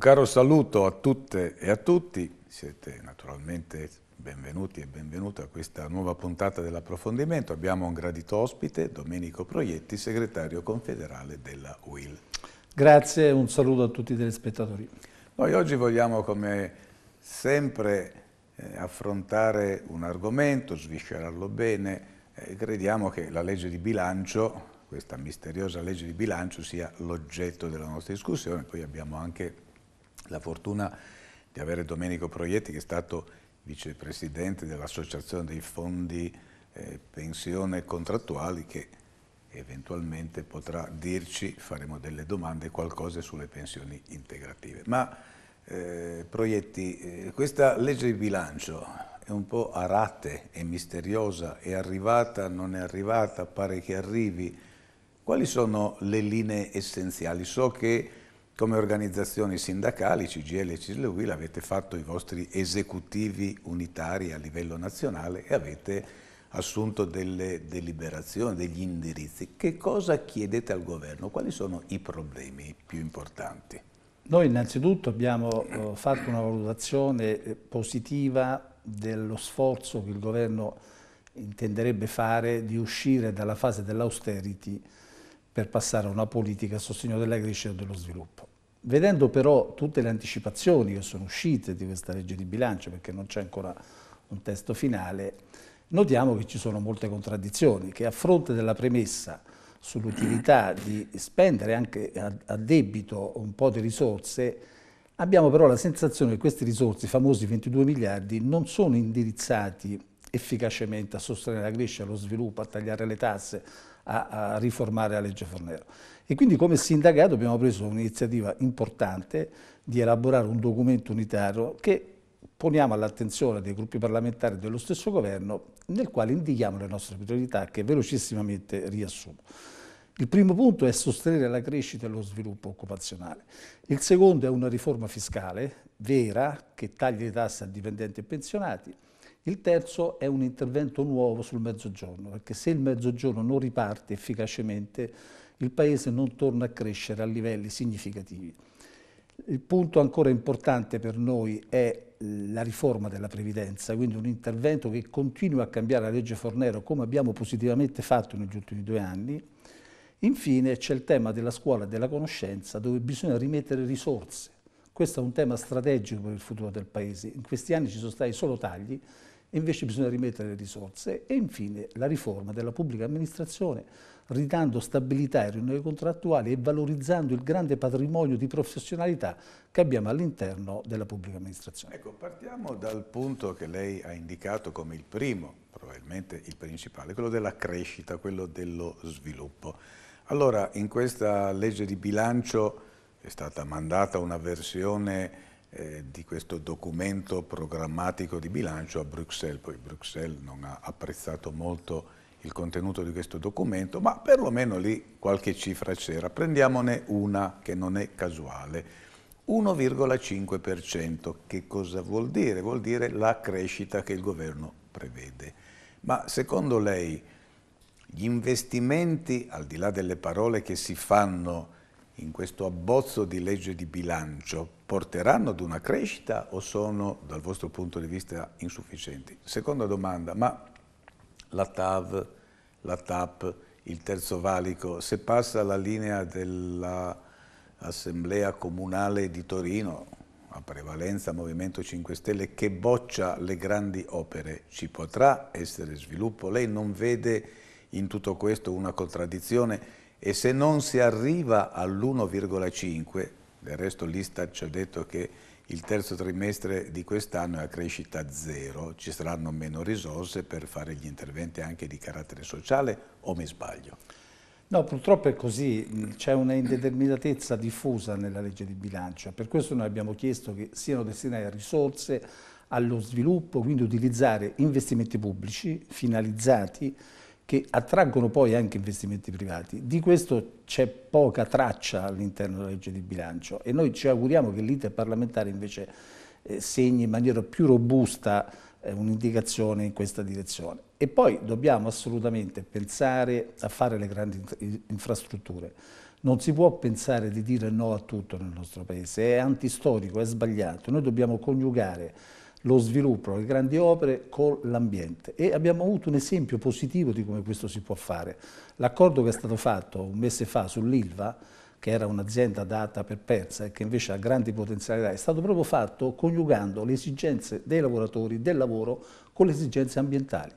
caro saluto a tutte e a tutti, siete naturalmente benvenuti e benvenuti a questa nuova puntata dell'approfondimento. Abbiamo un gradito ospite, Domenico Proietti, segretario confederale della UIL. Grazie un saluto a tutti i telespettatori. Noi oggi vogliamo, come sempre, eh, affrontare un argomento, sviscerarlo bene. Eh, crediamo che la legge di bilancio questa misteriosa legge di bilancio sia l'oggetto della nostra discussione. Poi abbiamo anche la fortuna di avere Domenico Proietti che è stato vicepresidente dell'Associazione dei Fondi eh, Pensione Contrattuali che eventualmente potrà dirci, faremo delle domande, qualcosa sulle pensioni integrative. Ma eh, Proietti, eh, questa legge di bilancio è un po' a rate, è misteriosa, è arrivata, non è arrivata, pare che arrivi. Quali sono le linee essenziali? So che come organizzazioni sindacali, CGL e CISLUIL, avete fatto i vostri esecutivi unitari a livello nazionale e avete assunto delle deliberazioni, degli indirizzi. Che cosa chiedete al governo? Quali sono i problemi più importanti? Noi innanzitutto abbiamo eh, fatto una valutazione eh, positiva dello sforzo che il governo intenderebbe fare di uscire dalla fase dell'austerity per passare a una politica a sostegno della crescita e dello sviluppo. Vedendo però tutte le anticipazioni che sono uscite di questa legge di bilancio, perché non c'è ancora un testo finale, notiamo che ci sono molte contraddizioni, che a fronte della premessa sull'utilità di spendere anche a, debito un po' di risorse, abbiamo però la sensazione che queste risorse, i famosi 22 miliardi, non sono indirizzati efficacemente a sostenere la crescita, lo sviluppo, a tagliare le tasse, a, a riformare la legge Fornero. E quindi come sindacato abbiamo preso un'iniziativa importante di elaborare un documento unitario che poniamo all'attenzione dei gruppi parlamentari dello stesso governo nel quale indichiamo le nostre priorità che velocissimamente riassumo. Il primo punto è sostenere la crescita e lo sviluppo occupazionale. Il secondo è una riforma fiscale vera che taglia le tasse a dipendenti e pensionati. Il terzo è un intervento nuovo sul mezzogiorno, perché se il mezzogiorno non riparte efficacemente, il Paese non torna a crescere a livelli significativi. Il punto ancora importante per noi è eh, la riforma della previdenza, quindi un intervento che continua a cambiare la legge Fornero come abbiamo positivamente fatto negli ultimi due anni. Infine c'è il tema della scuola e della conoscenza dove bisogna rimettere risorse. Questo è un tema strategico per il futuro del Paese. In questi anni ci sono stati solo tagli invece bisogna rimettere le risorse e infine la riforma della pubblica amministrazione ridando stabilità ai riunioni contrattuali e valorizzando il grande patrimonio di professionalità che abbiamo all'interno della pubblica amministrazione. Ecco, partiamo dal punto che lei ha indicato come il primo, probabilmente il principale, quello della crescita, quello dello sviluppo. Allora, in questa legge di bilancio è stata mandata una versione eh, di questo documento programmatico di bilancio a Bruxelles. Poi Bruxelles non ha apprezzato molto il contenuto di questo documento, ma perlomeno lì qualche cifra c'era. Prendiamone una che non è casuale. 1,5%, che cosa vuol dire? Vuol dire la crescita che il governo prevede. Ma secondo lei gli investimenti, al di là delle parole che si fanno in questo abbozzo di legge di bilancio, porteranno ad una crescita o sono, dal vostro punto di vista, insufficienti? Seconda domanda, ma la TAV, la TAP, il terzo valico, se passa la linea dell'Assemblea Comunale di Torino, a prevalenza Movimento 5 Stelle, che boccia le grandi opere, ci potrà essere sviluppo? Lei non vede in tutto questo una contraddizione? E se non si arriva all'1,5, del resto l'Istat ci ha detto che il terzo trimestre di quest'anno è a crescita zero, ci saranno meno risorse per fare gli interventi anche di carattere sociale o mi sbaglio? No, purtroppo è così, c'è una indeterminatezza diffusa nella legge di bilancio, per questo noi abbiamo chiesto che siano destinate risorse allo sviluppo, quindi utilizzare investimenti pubblici finalizzati che attraggono poi anche investimenti privati. Di questo c'è poca traccia all'interno della legge di bilancio e noi ci auguriamo che l'iter parlamentare invece eh, segni in maniera più robusta eh, un'indicazione in questa direzione. E poi dobbiamo assolutamente pensare a fare le grandi infrastrutture. Non si può pensare di dire no a tutto nel nostro Paese, è antistorico, è sbagliato. Noi dobbiamo coniugare lo sviluppo, le grandi opere con l'ambiente e abbiamo avuto un esempio positivo di come questo si può fare. L'accordo che è stato fatto un mese fa sull'ILVA, che era un'azienda data per persa e che invece ha grandi potenzialità, è stato proprio fatto coniugando le esigenze dei lavoratori, del lavoro, con le esigenze ambientali.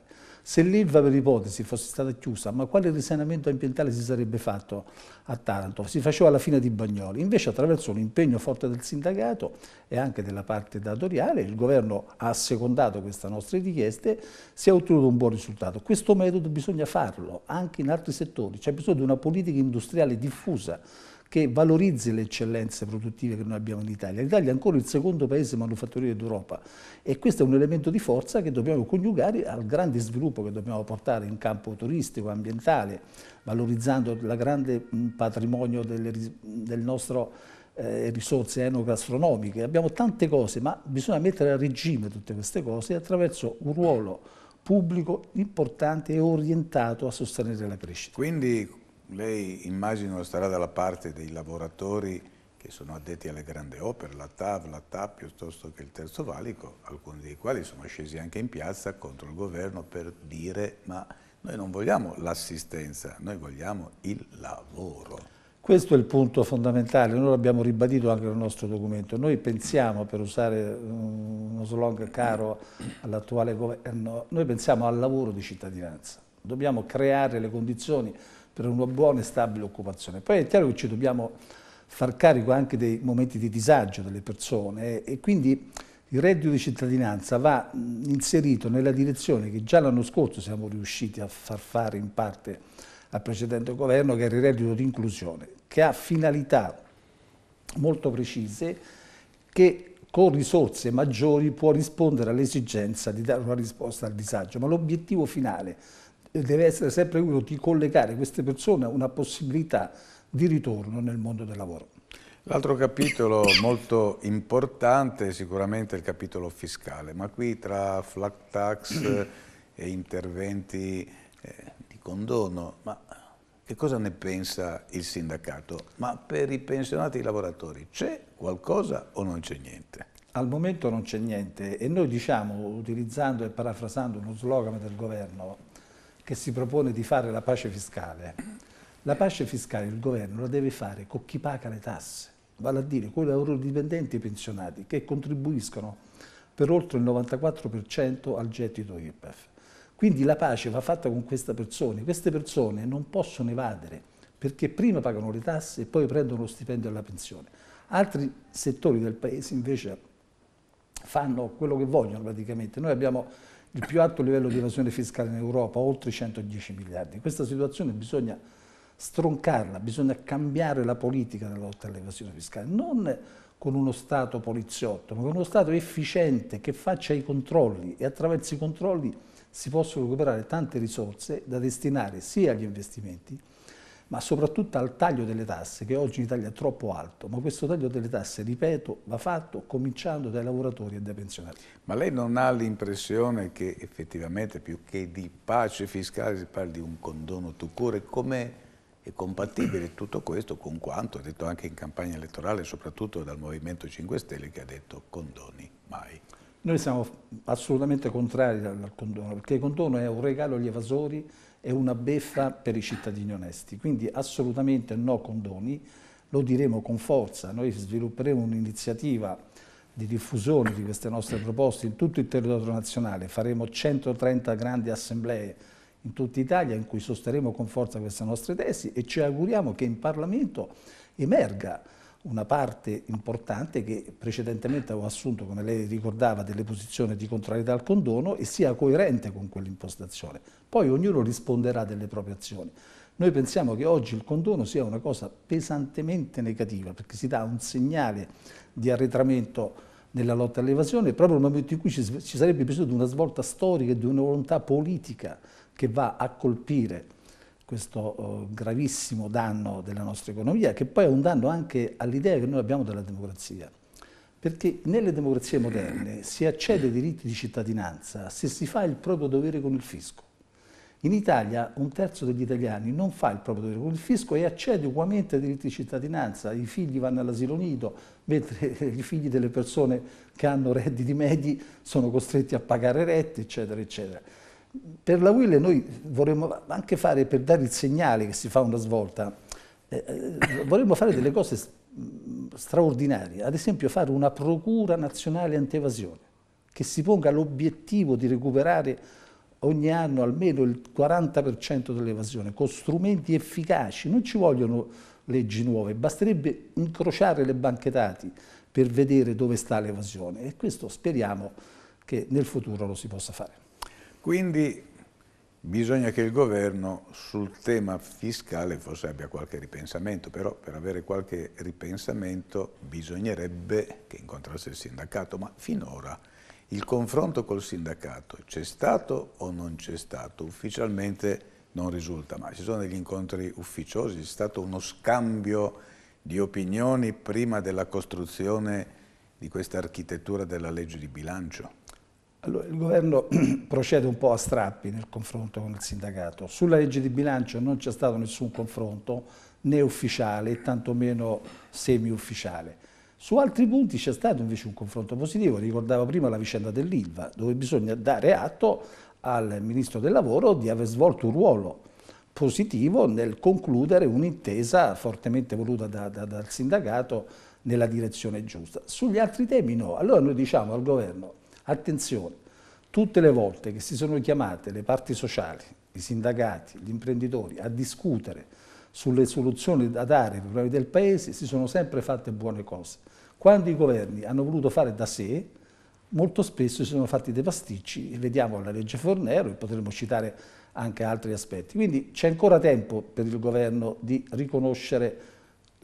Se l'Ilva per ipotesi fosse stata chiusa, ma quale risanamento ambientale si sarebbe fatto a Taranto? Si faceva alla fine di Bagnoli. Invece attraverso un impegno forte del sindacato e anche della parte datoriale, il governo ha assecondato queste nostre richieste, si è ottenuto un buon risultato. Questo metodo bisogna farlo anche in altri settori, c'è bisogno di una politica industriale diffusa che valorizzi le eccellenze produttive che noi abbiamo in Italia. L'Italia è ancora il secondo paese manufatturiero d'Europa e questo è un elemento di forza che dobbiamo coniugare al grande sviluppo che dobbiamo portare in campo turistico, ambientale, valorizzando il grande patrimonio delle, del nostro eh, risorse enogastronomiche, abbiamo tante cose, ma bisogna mettere a regime tutte queste cose attraverso un ruolo pubblico importante e orientato a sostenere la crescita. Quindi lei immagino starà dalla parte dei lavoratori che sono addetti alle grandi opere, la TAV, la TAP piuttosto che il Terzo Valico, alcuni dei quali sono scesi anche in piazza contro il governo per dire ma noi non vogliamo l'assistenza, noi vogliamo il lavoro. Questo è il punto fondamentale, noi l'abbiamo ribadito anche nel nostro documento. Noi pensiamo, per usare uno slogan caro all'attuale governo, noi pensiamo al lavoro di cittadinanza dobbiamo creare le condizioni per una buona e stabile occupazione. Poi è chiaro che ci dobbiamo far carico anche dei momenti di disagio delle persone e quindi il reddito di cittadinanza va inserito nella direzione che già l'anno scorso siamo riusciti a far fare in parte al precedente governo, che era il reddito di inclusione, che ha finalità molto precise che con risorse maggiori può rispondere all'esigenza di dare una risposta al disagio, ma l'obiettivo finale deve essere sempre quello di collegare queste persone a una possibilità di ritorno nel mondo del lavoro. L'altro capitolo molto importante è sicuramente il capitolo fiscale, ma qui tra flat tax e interventi eh, di condono, ma che cosa ne pensa il sindacato? Ma per i pensionati e i lavoratori c'è qualcosa o non c'è niente? Al momento non c'è niente e noi diciamo, utilizzando e parafrasando uno slogan del governo, che si propone di fare la pace fiscale, la pace fiscale il governo la deve fare con chi paga le tasse, vale a dire con quei lavorodipendenti e pensionati che contribuiscono per oltre il 94% al gettito IRPEF. Quindi la pace va fatta con queste persone. Queste persone non possono evadere perché prima pagano le tasse e poi prendono lo stipendio e la pensione. Altri settori del paese invece fanno quello che vogliono praticamente. Noi abbiamo il più alto livello di evasione fiscale in Europa, oltre 110 miliardi. Questa situazione bisogna stroncarla, bisogna cambiare la politica della lotta all'evasione fiscale, non con uno Stato poliziotto, ma con uno Stato efficiente che faccia i controlli e attraverso i controlli si possono recuperare tante risorse da destinare sia agli investimenti, ma soprattutto al taglio delle tasse, che oggi in Italia è troppo alto, ma questo taglio delle tasse, ripeto, va fatto cominciando dai lavoratori e dai pensionati. Ma lei non ha l'impressione che effettivamente più che di pace fiscale si parli di un condono tucore? Come è compatibile tutto questo con quanto ha detto anche in campagna elettorale, soprattutto dal Movimento 5 Stelle, che ha detto condoni mai? Noi siamo assolutamente contrari al condono, perché il condono è un regalo agli evasori, è una beffa per i cittadini onesti. Quindi assolutamente no condoni, lo diremo con forza, noi svilupperemo un'iniziativa di diffusione di queste nostre proposte in tutto il territorio nazionale, faremo 130 grandi assemblee in tutta Italia in cui sosterremo con forza queste nostre tesi e ci auguriamo che in Parlamento emerga una parte importante che precedentemente aveva assunto, come lei ricordava, delle posizioni di contrarietà al condono e sia coerente con quell'impostazione. Poi ognuno risponderà delle proprie azioni. Noi pensiamo che oggi il condono sia una cosa pesantemente negativa perché si dà un segnale di arretramento nella lotta all'evasione proprio nel momento in cui ci, ci sarebbe bisogno di una svolta storica e di una volontà politica che va a colpire questo eh, gravissimo danno della nostra economia, che poi è un danno anche all'idea che noi abbiamo della democrazia. Perché nelle democrazie moderne si accede ai diritti di cittadinanza se si fa il proprio dovere con il fisco. In Italia un terzo degli italiani non fa il proprio dovere con il fisco e accede ugualmente ai diritti di cittadinanza. I figli vanno all'asilo nido, mentre i figli delle persone che hanno redditi medi sono costretti a pagare rette, eccetera, eccetera per la Will noi vorremmo anche fare, per dare il segnale che si fa una svolta, eh, eh vorremmo fare delle cose mm, straordinarie, ad esempio fare una procura nazionale antievasione che si ponga l'obiettivo di recuperare ogni anno almeno il 40% dell'evasione con strumenti efficaci, non ci vogliono leggi nuove, basterebbe incrociare le banche dati per vedere dove sta l'evasione e questo speriamo che nel futuro lo si possa fare. Quindi bisogna che il governo sul tema fiscale forse abbia qualche ripensamento, però per avere qualche ripensamento bisognerebbe che incontrasse il sindacato, ma finora il confronto col sindacato c'è stato o non c'è stato? Ufficialmente non risulta, ma ci sono degli incontri ufficiosi, c'è stato uno scambio di opinioni prima della costruzione di questa architettura della legge di bilancio? Allora, il governo procede un po' a strappi nel confronto con il sindacato. Sulla legge di bilancio non c'è stato nessun confronto, né ufficiale e tantomeno semi-ufficiale. Su altri punti c'è stato invece un confronto positivo, ricordavo prima la vicenda dell'ILVA, dove bisogna dare atto al Ministro del Lavoro di aver svolto un ruolo positivo nel concludere un'intesa fortemente voluta da, da, dal sindacato nella direzione giusta. Sugli altri temi no. Allora noi diciamo al governo Attenzione, tutte le volte che si sono chiamate le parti sociali, i sindacati, gli imprenditori a discutere sulle soluzioni da dare ai problemi del Paese, si sono sempre fatte buone cose. Quando i governi hanno voluto fare da sé, molto spesso si sono fatti dei pasticci e vediamo la legge Fornero e potremmo citare anche altri aspetti. Quindi c'è ancora tempo per il governo di riconoscere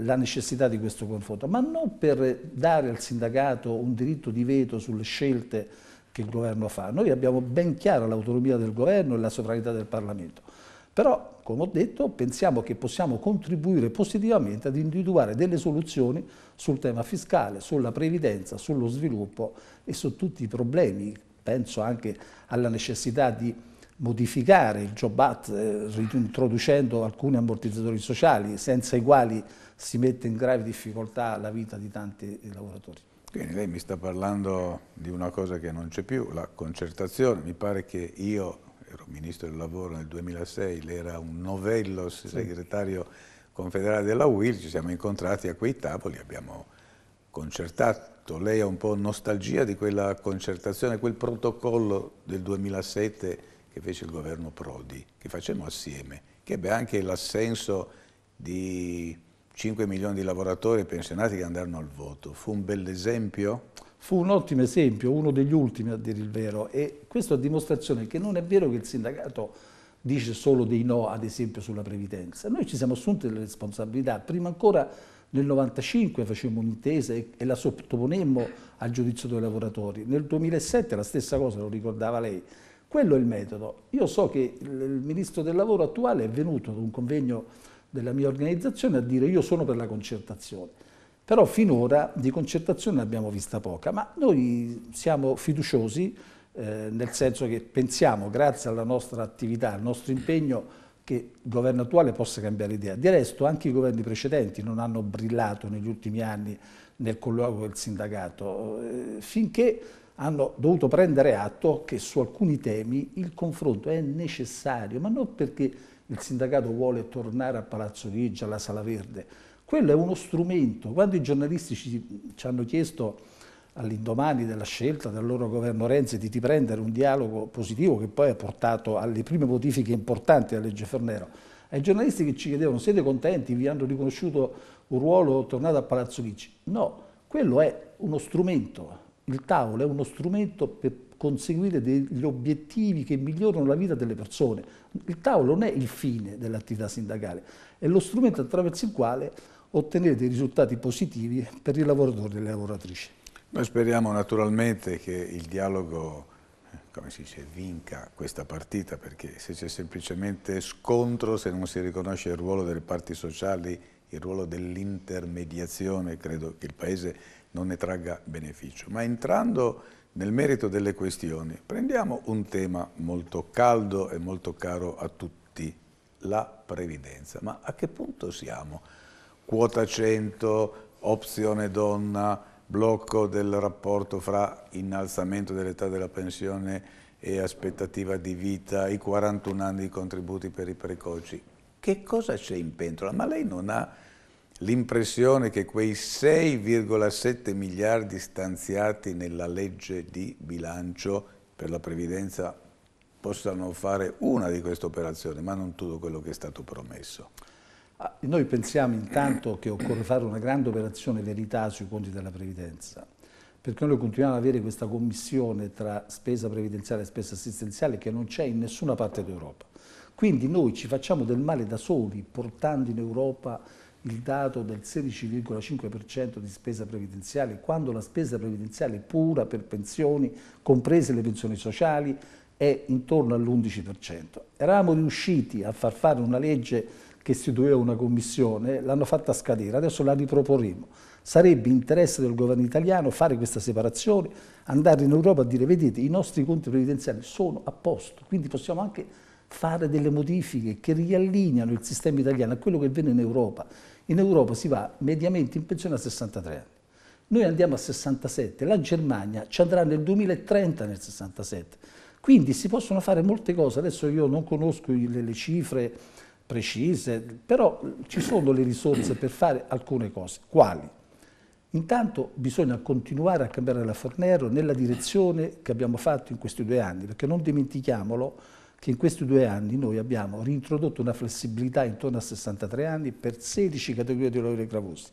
la necessità di questo confronto, ma non per dare al sindacato un diritto di veto sulle scelte che il governo fa. Noi abbiamo ben chiara l'autonomia del governo e la sovranità del Parlamento. Però, come ho detto, pensiamo che possiamo contribuire positivamente ad individuare delle soluzioni sul tema fiscale, sulla previdenza, sullo sviluppo e su tutti i problemi. Penso anche alla necessità di modificare il Job eh, introducendo alcuni ammortizzatori sociali senza i quali si mette in grave difficoltà la vita di tanti eh, lavoratori. Quindi lei mi sta parlando di una cosa che non c'è più, la concertazione. Mi pare che io ero ministro del lavoro nel 2006, lei era un novello segretario confederale della UIL, ci siamo incontrati a quei tavoli, abbiamo concertato. Lei ha un po' nostalgia di quella concertazione, quel protocollo del 2007 che fece il governo Prodi, che facemmo assieme, che ebbe anche l'assenso di 5 milioni di lavoratori e pensionati che andarono al voto. Fu un bell'esempio? Fu un ottimo esempio, uno degli ultimi a dire il vero e questo a dimostrazione che non è vero che il sindacato dice solo dei no ad esempio sulla previdenza. Noi ci siamo assunti delle responsabilità, prima ancora nel 1995 facemmo un'intesa e la sottoponemmo al giudizio dei lavoratori, nel 2007 la stessa cosa, lo ricordava lei. Quello è il metodo. Io so che il ministro del lavoro attuale è venuto ad un convegno della mia organizzazione a dire io sono per la concertazione. Però finora di concertazione ne abbiamo vista poca, ma noi siamo fiduciosi eh, nel senso che pensiamo, grazie alla nostra attività, al nostro impegno, che il governo attuale possa cambiare idea. Di resto anche i governi precedenti non hanno brillato negli ultimi anni nel colloquio del sindacato, eh, finché hanno dovuto prendere atto che su alcuni temi il confronto è necessario, ma non perché il sindacato vuole tornare a Palazzo Chigi, alla Sala Verde. Quello è uno strumento. Quando i giornalisti ci, ci hanno chiesto all'indomani della scelta del loro governo Renzi di riprendere un dialogo positivo che poi ha portato alle prime modifiche importanti della legge Fornero, ai giornalisti che ci chiedevano siete contenti, vi hanno riconosciuto un ruolo, tornate a Palazzo Chigi. No, quello è uno strumento, il tavolo è uno strumento per conseguire degli obiettivi che migliorano la vita delle persone. Il tavolo non è il fine dell'attività sindacale, è lo strumento attraverso il quale ottenere dei risultati positivi per i lavoratori e le lavoratrici. Noi speriamo naturalmente che il dialogo eh, come si dice, vinca questa partita, perché se c'è semplicemente scontro, se non si riconosce il ruolo delle parti sociali, il ruolo dell'intermediazione, credo che il Paese non ne tragga beneficio. Ma entrando nel merito delle questioni, prendiamo un tema molto caldo e molto caro a tutti, la previdenza. Ma a che punto siamo? Quota 100, opzione donna, blocco del rapporto fra innalzamento dell'età della pensione e aspettativa di vita, i 41 anni di contributi per i precoci. Che cosa c'è in pentola? Ma lei non ha l'impressione che quei 6,7 miliardi stanziati nella legge di bilancio per la previdenza possano fare una di queste operazioni, ma non tutto quello che è stato promesso. Ah, noi pensiamo intanto che occorre fare una grande operazione verità sui conti della previdenza, perché noi continuiamo ad avere questa commissione tra spesa previdenziale e spesa assistenziale che non c'è in nessuna parte d'Europa. Quindi noi ci facciamo del male da soli portando in Europa il dato del 16,5% di spesa previdenziale, quando la spesa previdenziale pura per pensioni, comprese le pensioni sociali, è intorno all'11%. Eravamo riusciti a far fare una legge che istituiva una commissione, l'hanno fatta scadere, adesso la riproporremo. Sarebbe interesse del governo italiano fare questa separazione, andare in Europa a dire vedete i nostri conti previdenziali sono a posto, quindi possiamo anche fare delle modifiche che riallineano il sistema italiano a quello che avviene in Europa. In Europa si va mediamente in pensione a 63 anni. Noi andiamo a 67, la Germania ci andrà nel 2030 nel 67. Quindi si possono fare molte cose, adesso io non conosco le, le cifre precise, però ci sono le risorse per fare alcune cose. Quali? Intanto bisogna continuare a cambiare la Fornero nella direzione che abbiamo fatto in questi due anni, perché non dimentichiamolo, che in questi due anni noi abbiamo reintrodotto una flessibilità intorno a 63 anni per 16 categorie di lavoratori gravosi.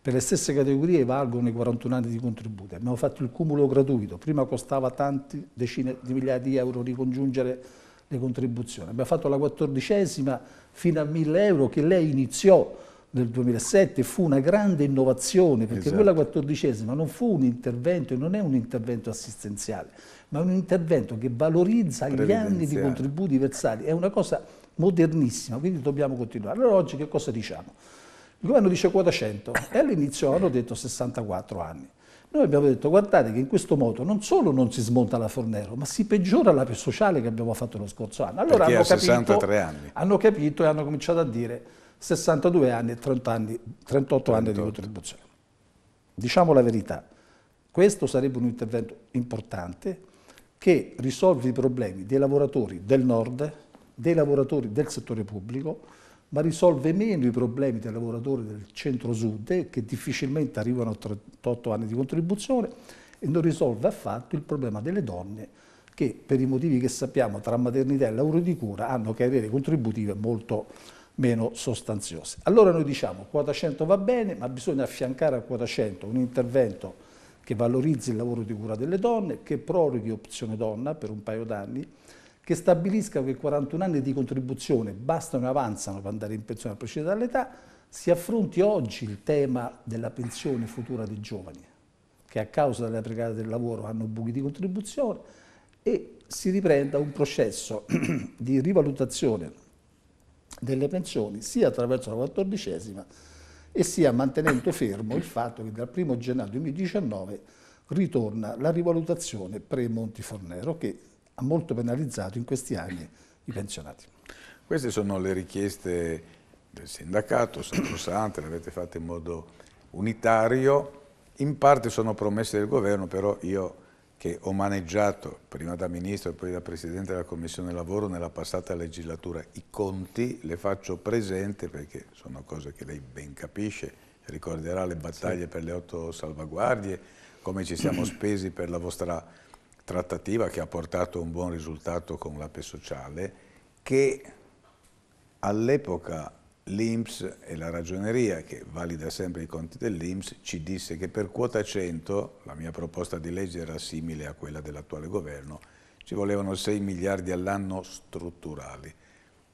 Per le stesse categorie valgono i 41 anni di contributi. Abbiamo fatto il cumulo gratuito, prima costava tante decine di migliaia di euro ricongiungere le contribuzioni. Abbiamo fatto la quattordicesima fino a 1000 euro che lei iniziò del 2007 fu una grande innovazione, perché esatto. quella quattordicesima non fu un intervento, e non è un intervento assistenziale, ma un intervento che valorizza gli anni di contributi versati, è una cosa modernissima, quindi dobbiamo continuare. Allora oggi che cosa diciamo? Il governo dice quota 100 e all'inizio hanno detto 64 anni. Noi abbiamo detto guardate che in questo modo non solo non si smonta la Fornero, ma si peggiora l'area sociale che abbiamo fatto lo scorso anno. Allora hanno capito, hanno capito e hanno cominciato a dire 62 anni e 30 anni, 38 anni di contribuzione. Diciamo la verità, questo sarebbe un intervento importante che risolve i problemi dei lavoratori del nord, dei lavoratori del settore pubblico, ma risolve meno i problemi dei lavoratori del centro-sud che difficilmente arrivano a 38 anni di contribuzione e non risolve affatto il problema delle donne che per i motivi che sappiamo tra maternità e lavoro di cura hanno carriere contributive molto meno sostanziose. Allora noi diciamo quota 100 va bene, ma bisogna affiancare a quota 100 un intervento che valorizzi il lavoro di cura delle donne, che proroghi opzione donna per un paio d'anni, che stabilisca che 41 anni di contribuzione bastano e avanzano per andare in pensione a prescindere dall'età, si affronti oggi il tema della pensione futura dei giovani, che a causa della precarietà del lavoro hanno buchi di contribuzione, e si riprenda un processo di rivalutazione delle pensioni sia attraverso la quattordicesima e sia mantenendo fermo il fatto che dal 1 gennaio 2019 ritorna la rivalutazione pre-Monti Fornero che ha molto penalizzato in questi anni i pensionati. Queste sono le richieste del sindacato, sacrosante, le avete fatte in modo unitario, in parte sono promesse del governo, però io che ho maneggiato prima da ministro e poi da presidente della Commissione Lavoro nella passata legislatura. I conti le faccio presente perché sono cose che lei ben capisce, ricorderà le battaglie sì. per le otto salvaguardie, come ci siamo spesi per la vostra trattativa che ha portato un buon risultato con l'APE sociale, che all'epoca l'Inps e la ragioneria, che valida sempre i conti dell'Inps, ci disse che per quota 100, la mia proposta di legge era simile a quella dell'attuale governo, ci volevano 6 miliardi all'anno strutturali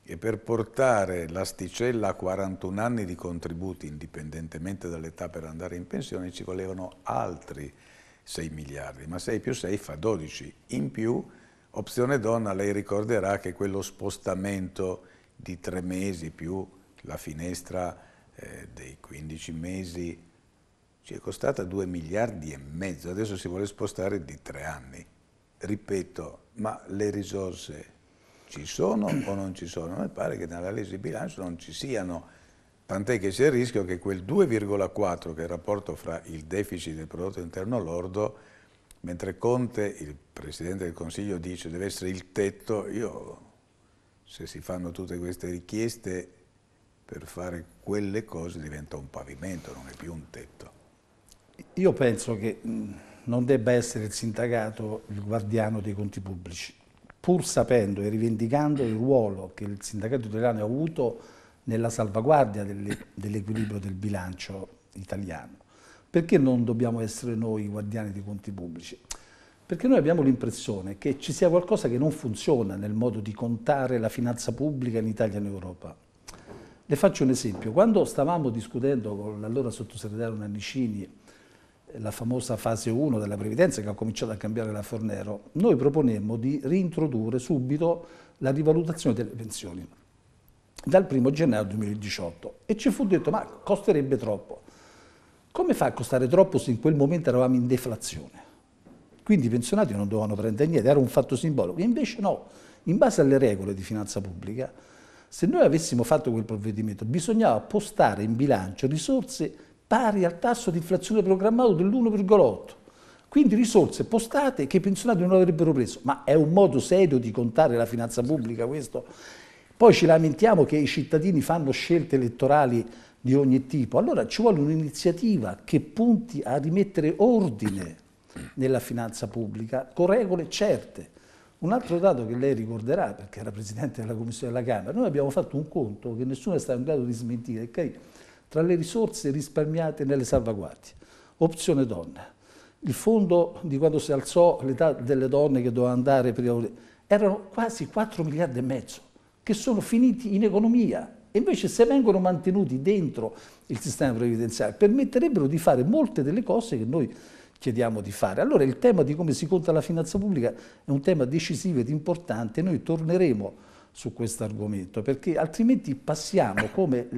e per portare l'asticella a 41 anni di contributi, indipendentemente dall'età per andare in pensione, ci volevano altri 6 miliardi, ma 6 più 6 fa 12. In più, opzione donna, lei ricorderà che quello spostamento di tre mesi più la finestra eh, dei 15 mesi ci è costata 2 miliardi e mezzo, adesso si vuole spostare di 3 anni. Ripeto, ma le risorse ci sono o non ci sono? A me pare che nella legge di bilancio non ci siano, tant'è che c'è il rischio che quel 2,4 che è il rapporto fra il deficit e il prodotto interno lordo, mentre Conte, il Presidente del Consiglio, dice che deve essere il tetto, io se si fanno tutte queste richieste per fare quelle cose diventa un pavimento, non è più un tetto. Io penso che non debba essere il sindacato il guardiano dei conti pubblici, pur sapendo e rivendicando il ruolo che il sindacato italiano ha avuto nella salvaguardia dell'equilibrio del bilancio italiano. Perché non dobbiamo essere noi i guardiani dei conti pubblici? Perché noi abbiamo l'impressione che ci sia qualcosa che non funziona nel modo di contare la finanza pubblica in Italia e in Europa. Le faccio un esempio. Quando stavamo discutendo con l'allora sottosegretario Nannicini eh, la famosa fase 1 della Previdenza che ha cominciato a cambiare la Fornero, noi proponemmo di reintrodurre subito la rivalutazione delle pensioni dal 1 gennaio 2018 e ci fu detto ma costerebbe troppo. Come fa a costare troppo se in quel momento eravamo in deflazione? Quindi i pensionati non dovevano prendere niente, era un fatto simbolico. Invece no, in base alle regole di finanza pubblica se noi avessimo fatto quel provvedimento, bisognava postare in bilancio risorse pari al tasso di inflazione programmato dell'1,8. Quindi risorse postate che i pensionati non avrebbero preso. Ma è un modo serio di contare la finanza pubblica questo? Poi ci lamentiamo che i cittadini fanno scelte elettorali di ogni tipo. Allora ci vuole un'iniziativa che punti a rimettere ordine nella finanza pubblica con regole certe. Un altro dato che lei ricorderà, perché era Presidente della Commissione della Camera, noi abbiamo fatto un conto che nessuno è stato in grado di smentire, okay? tra le risorse risparmiate nelle salvaguardie, opzione donna, il fondo di quando si alzò l'età delle donne che doveva andare per i erano quasi 4 miliardi e mezzo che sono finiti in economia. E invece se vengono mantenuti dentro il sistema previdenziale permetterebbero di fare molte delle cose che noi chiediamo di fare. Allora il tema di come si conta la finanza pubblica è un tema decisivo ed importante, noi torneremo su questo argomento, perché altrimenti passiamo come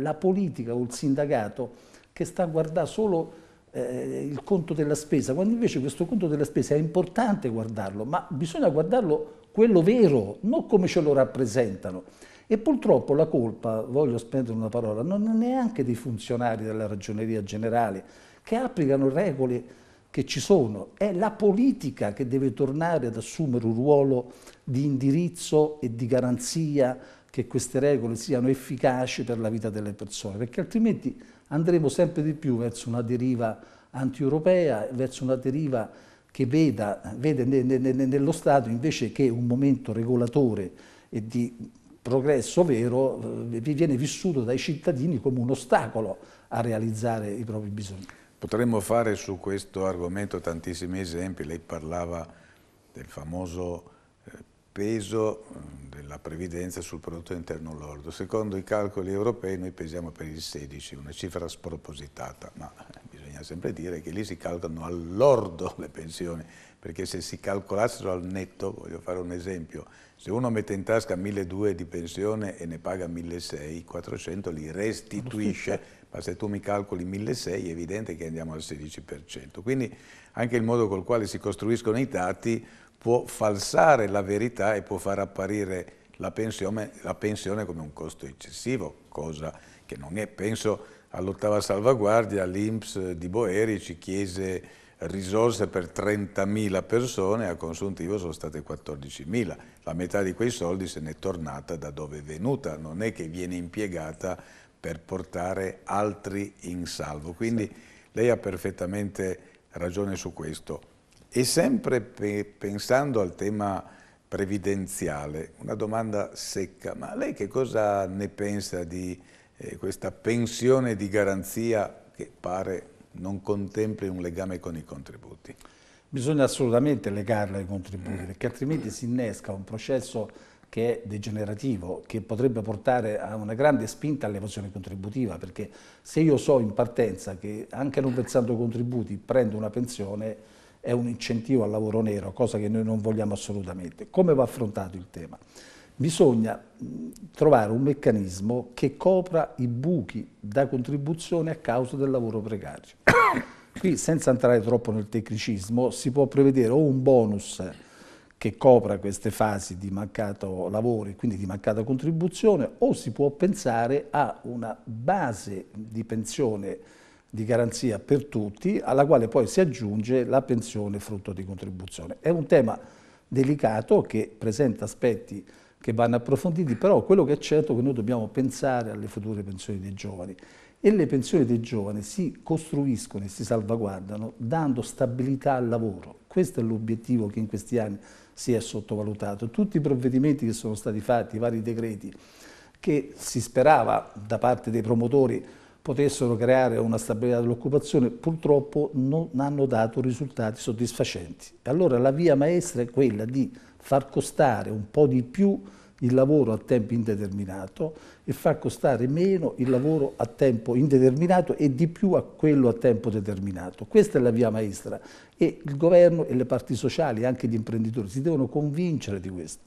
la politica o il sindacato che sta a guardare solo eh, il conto della spesa, quando invece questo conto della spesa è importante guardarlo, ma bisogna guardarlo quello vero, non come ce lo rappresentano. E purtroppo la colpa, voglio spendere una parola, non è neanche dei funzionari della ragioneria generale, che applicano regole che ci sono. È la politica che deve tornare ad assumere un ruolo di indirizzo e di garanzia che queste regole siano efficaci per la vita delle persone, perché altrimenti andremo sempre di più verso una deriva antieuropea, verso una deriva che veda, vede ne, ne, ne, nello Stato invece che un momento regolatore e di progresso vero eh, viene vissuto dai cittadini come un ostacolo a realizzare i propri bisogni. Potremmo fare su questo argomento tantissimi esempi, lei parlava del famoso eh, peso mm, della previdenza sul prodotto interno lordo. Secondo i calcoli europei noi pesiamo per il 16, una cifra spropositata, ma eh, bisogna sempre dire che lì si calcolano all'ordo le pensioni, perché se si calcolassero al netto, voglio fare un esempio, se uno mette in tasca 1.200 di pensione e ne paga 1.600, 400 li restituisce ma se tu mi calcoli 1.600 è evidente che andiamo al 16%. Quindi anche il modo col quale si costruiscono i dati può falsare la verità e può far apparire la pensione, la pensione come un costo eccessivo, cosa che non è. Penso all'ottava salvaguardia, l'Inps di Boeri ci chiese risorse per 30.000 persone, a consuntivo sono state 14.000. La metà di quei soldi se n'è tornata da dove è venuta, non è che viene impiegata per portare altri in salvo. Quindi sì. lei ha perfettamente ragione su questo. E sempre pe pensando al tema previdenziale, una domanda secca, ma lei che cosa ne pensa di eh, questa pensione di garanzia che pare non contempli un legame con i contributi? Bisogna assolutamente legarla ai contributi, mm. perché altrimenti si innesca un processo che è degenerativo, che potrebbe portare a una grande spinta all'evasione contributiva, perché se io so in partenza che anche non versando contributi prendo una pensione, è un incentivo al lavoro nero, cosa che noi non vogliamo assolutamente. Come va affrontato il tema? Bisogna trovare un meccanismo che copra i buchi da contribuzione a causa del lavoro precario. Qui, senza entrare troppo nel tecnicismo, si può prevedere o un bonus che copra queste fasi di mancato lavoro e quindi di mancata contribuzione o si può pensare a una base di pensione di garanzia per tutti alla quale poi si aggiunge la pensione frutto di contribuzione. È un tema delicato che presenta aspetti che vanno approfonditi, però quello che è certo è che noi dobbiamo pensare alle future pensioni dei giovani e le pensioni dei giovani si costruiscono e si salvaguardano dando stabilità al lavoro. Questo è l'obiettivo che in questi anni si è sottovalutato. Tutti i provvedimenti che sono stati fatti, i vari decreti, che si sperava da parte dei promotori potessero creare una stabilità dell'occupazione, purtroppo non hanno dato risultati soddisfacenti. Allora la via maestra è quella di far costare un po' di più il lavoro a tempo indeterminato e fa costare meno il lavoro a tempo indeterminato e di più a quello a tempo determinato. Questa è la via maestra e il governo e le parti sociali, anche gli imprenditori, si devono convincere di questo,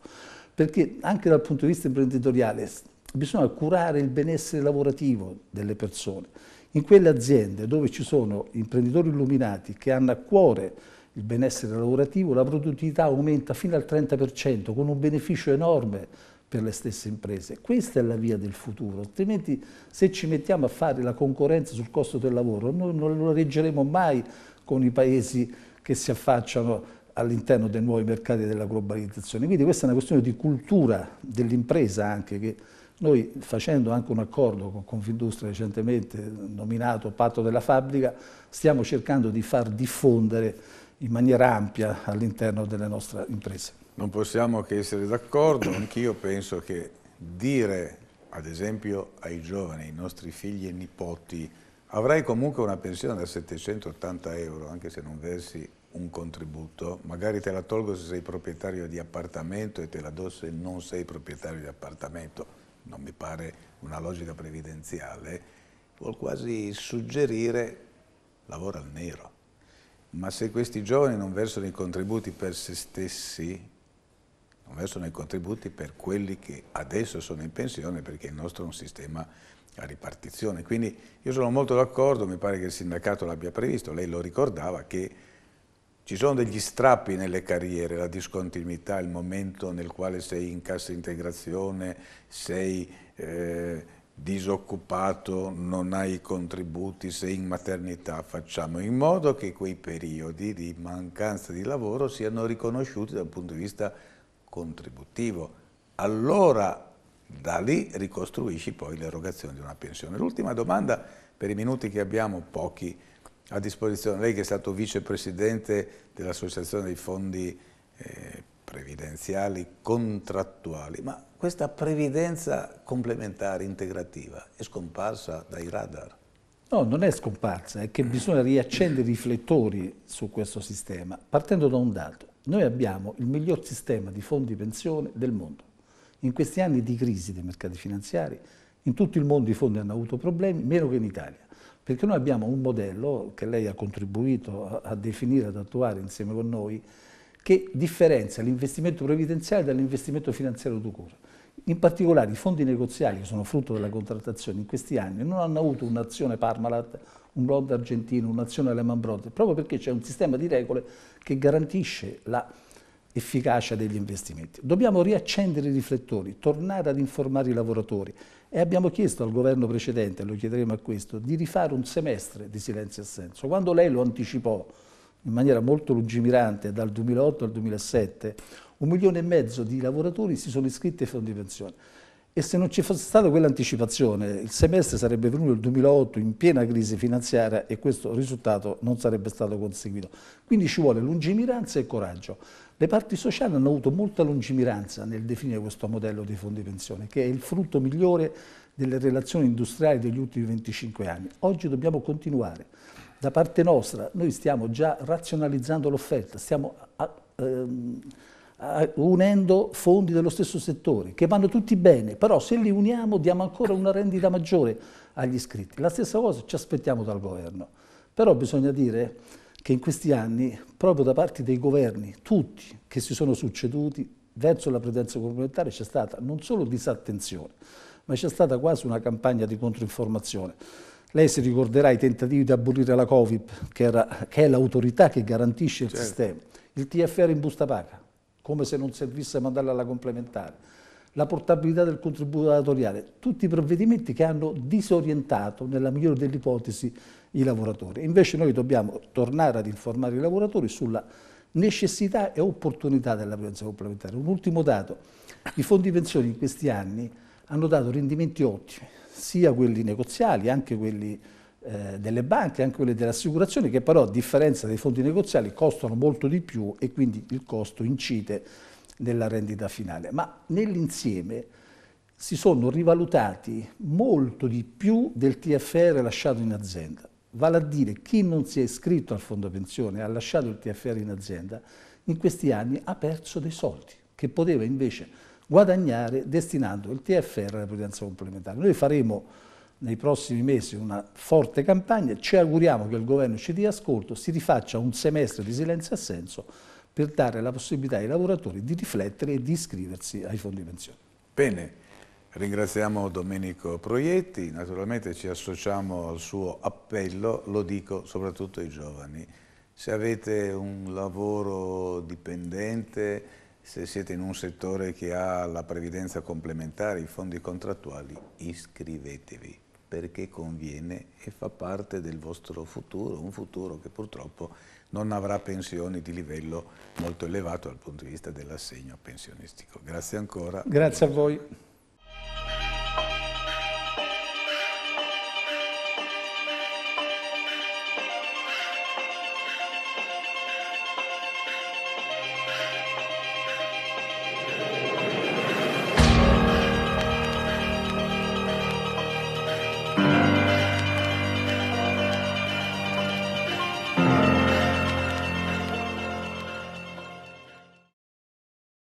perché anche dal punto di vista imprenditoriale bisogna curare il benessere lavorativo delle persone. In quelle aziende dove ci sono imprenditori illuminati che hanno a cuore il benessere lavorativo, la produttività aumenta fino al 30% con un beneficio enorme per le stesse imprese. Questa è la via del futuro, altrimenti se ci mettiamo a fare la concorrenza sul costo del lavoro noi non lo reggeremo mai con i paesi che si affacciano all'interno dei nuovi mercati della globalizzazione. Quindi questa è una questione di cultura dell'impresa anche che noi facendo anche un accordo con Confindustria recentemente nominato Patto della Fabbrica stiamo cercando di far diffondere in maniera ampia all'interno delle nostre imprese. Non possiamo che essere d'accordo, anch'io penso che dire ad esempio ai giovani, ai nostri figli e nipoti, avrai comunque una pensione da 780 euro, anche se non versi un contributo, magari te la tolgo se sei proprietario di appartamento e te la do se non sei proprietario di appartamento, non mi pare una logica previdenziale, vuol quasi suggerire lavoro al nero ma se questi giovani non versano i contributi per se stessi, non versano i contributi per quelli che adesso sono in pensione perché il nostro è un sistema a ripartizione. Quindi io sono molto d'accordo, mi pare che il sindacato l'abbia previsto, lei lo ricordava, che ci sono degli strappi nelle carriere, la discontinuità, il momento nel quale sei in cassa integrazione, sei eh, disoccupato, non hai contributi, sei in maternità, facciamo in modo che quei periodi di mancanza di lavoro siano riconosciuti dal punto di vista contributivo. Allora da lì ricostruisci poi l'erogazione di una pensione. L'ultima domanda per i minuti che abbiamo, pochi a disposizione, lei che è stato vicepresidente dell'Associazione dei Fondi eh, previdenziali, contrattuali, ma questa previdenza complementare, integrativa, è scomparsa dai radar? No, non è scomparsa, è che bisogna riaccendere i riflettori su questo sistema, partendo da un dato. Noi abbiamo il miglior sistema di fondi pensione del mondo. In questi anni di crisi dei mercati finanziari, in tutto il mondo i fondi hanno avuto problemi, meno che in Italia perché noi abbiamo un modello che lei ha contribuito a, definire, ad attuare insieme con noi, che differenzia l'investimento previdenziale dall'investimento finanziario tu In particolare i fondi negoziali che sono frutto della contrattazione in questi anni non hanno avuto un'azione Parmalat, un bond argentino, un'azione Lehman Brothers, proprio perché c'è un sistema di regole che garantisce la efficacia degli investimenti. Dobbiamo riaccendere i riflettori, tornare ad informare i lavoratori e abbiamo chiesto al governo precedente, lo chiederemo a questo, di rifare un semestre di silenzio e assenso. Quando lei lo anticipò, in maniera molto lungimirante dal 2008 al 2007, un milione e mezzo di lavoratori si sono iscritti ai fondi pensione. E se non ci fosse stata quell'anticipazione, il semestre sarebbe venuto il 2008 in piena crisi finanziaria e questo risultato non sarebbe stato conseguito. Quindi ci vuole lungimiranza e coraggio. Le parti sociali hanno avuto molta lungimiranza nel definire questo modello dei fondi pensione, che è il frutto migliore delle relazioni industriali degli ultimi 25 anni. Oggi dobbiamo continuare da parte nostra noi stiamo già razionalizzando l'offerta, stiamo a, ehm, a, unendo fondi dello stesso settore che vanno tutti bene, però se li uniamo diamo ancora una rendita maggiore agli iscritti. La stessa cosa ci aspettiamo dal governo, però bisogna dire che in questi anni proprio da parte dei governi, tutti che si sono succeduti verso la presenza complementare c'è stata non solo disattenzione, ma c'è stata quasi una campagna di controinformazione. Lei si ricorderà i tentativi di abolire la Covid, che, era, che è l'autorità che garantisce il certo. sistema, il TFR in busta paga, come se non servisse mandarla alla complementare, la portabilità del contributo datoriale, tutti i provvedimenti che hanno disorientato, nella migliore delle ipotesi, i lavoratori. Invece noi dobbiamo tornare ad informare i lavoratori sulla necessità e opportunità della previdenza complementare. Un ultimo dato, i fondi pensioni in questi anni hanno dato rendimenti ottimi, sia quelli negoziali, anche quelli eh, delle banche, anche quelli delle assicurazioni, che però a differenza dei fondi negoziali costano molto di più e quindi il costo incide nella rendita finale. Ma nell'insieme si sono rivalutati molto di più del TFR lasciato in azienda. Vale a dire chi non si è iscritto al fondo pensione e ha lasciato il TFR in azienda, in questi anni ha perso dei soldi che poteva invece guadagnare destinando il TFR alla previdenza complementare. Noi faremo nei prossimi mesi una forte campagna, ci auguriamo che il governo ci dia ascolto, si rifaccia un semestre di silenzio e assenso per dare la possibilità ai lavoratori di riflettere e di iscriversi ai fondi pensione. Bene. Ringraziamo Domenico Proietti, naturalmente ci associamo al suo appello, lo dico soprattutto ai giovani. Se avete un lavoro dipendente, se siete in un settore che ha la previdenza complementare, i fondi contrattuali, iscrivetevi perché conviene e fa parte del vostro futuro, un futuro che purtroppo non avrà pensioni di livello molto elevato dal punto di vista dell'assegno pensionistico. Grazie ancora. Grazie a voi.